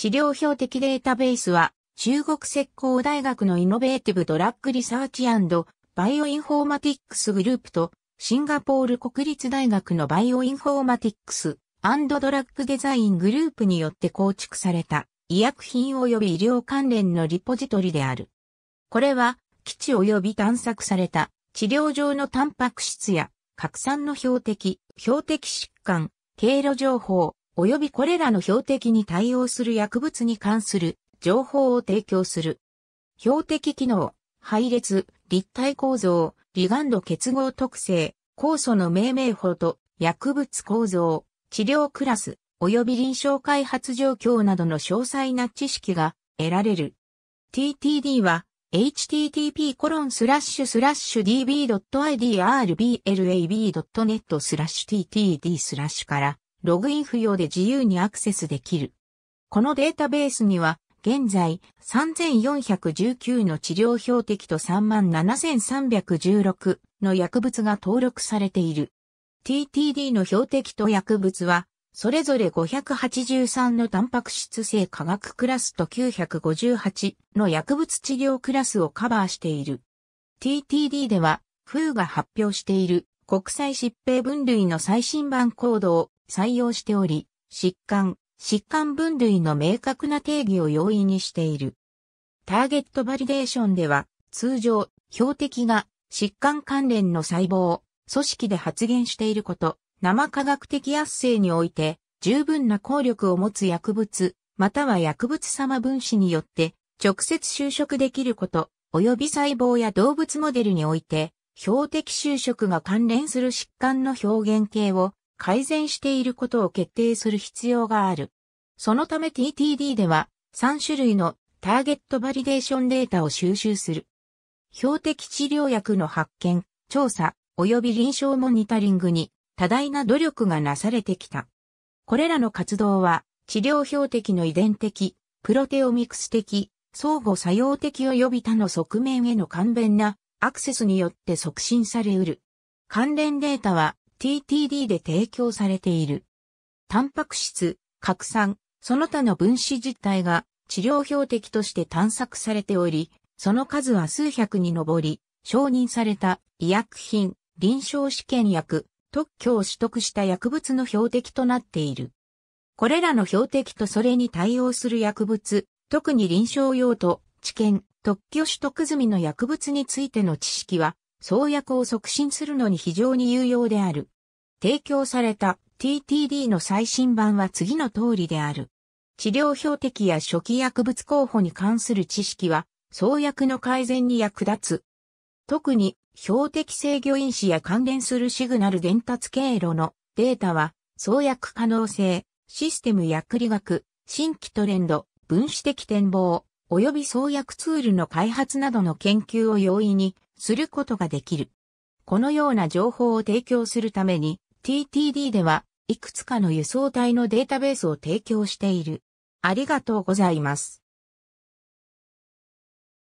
治療標的データベースは、中国石膏大学のイノベーティブドラッグリサーチバイオインフォーマティックスグループと、シンガポール国立大学のバイオインフォーマティックスドラッグデザイングループによって構築された、医薬品及び医療関連のリポジトリである。これは、基地及び探索された、治療上のタンパク質や、拡散の標的、標的疾患、経路情報、及びこれらの標的に対応する薬物に関する情報を提供する。標的機能、配列、立体構造、リガンド結合特性、酵素の命名法と薬物構造、治療クラス、及び臨床開発状況などの詳細な知識が得られる。TTD は http://db.idrbl.ab.net/ttd スラッシュからログイン不要で自由にアクセスできる。このデータベースには、現在3419の治療標的と37316の薬物が登録されている。TTD の標的と薬物は、それぞれ583のタンパク質性化学クラスと958の薬物治療クラスをカバーしている。TTD では、フーが発表している国際疾病分類の最新版コードを採用しており、疾患、疾患分類の明確な定義を容易にしている。ターゲットバリデーションでは、通常、標的が疾患関連の細胞、組織で発現していること、生科学的圧生において、十分な効力を持つ薬物、または薬物様分子によって、直接就職できること、及び細胞や動物モデルにおいて、標的就職が関連する疾患の表現形を改善していることを決定する必要がある。そのため TTD では3種類のターゲットバリデーションデータを収集する。標的治療薬の発見、調査、及び臨床モニタリングに多大な努力がなされてきた。これらの活動は治療標的の遺伝的、プロテオミクス的、相互作用的及び他の側面への簡便なアクセスによって促進されうる。関連データは TTD で提供されている。タンパク質、核酸、その他の分子実体が治療標的として探索されており、その数は数百に上り、承認された医薬品、臨床試験薬、特許を取得した薬物の標的となっている。これらの標的とそれに対応する薬物、特に臨床用途、治験、特許取得済みの薬物についての知識は、創薬を促進するのに非常に有用である。提供された TTD の最新版は次の通りである。治療標的や初期薬物候補に関する知識は、創薬の改善に役立つ。特に、標的制御因子や関連するシグナル伝達経路のデータは、創薬可能性、システム薬理学、新規トレンド、分子的展望、及び創薬ツールの開発などの研究を容易にすることができる。このような情報を提供するために TTD ではいくつかの輸送体のデータベースを提供している。ありがとうございます。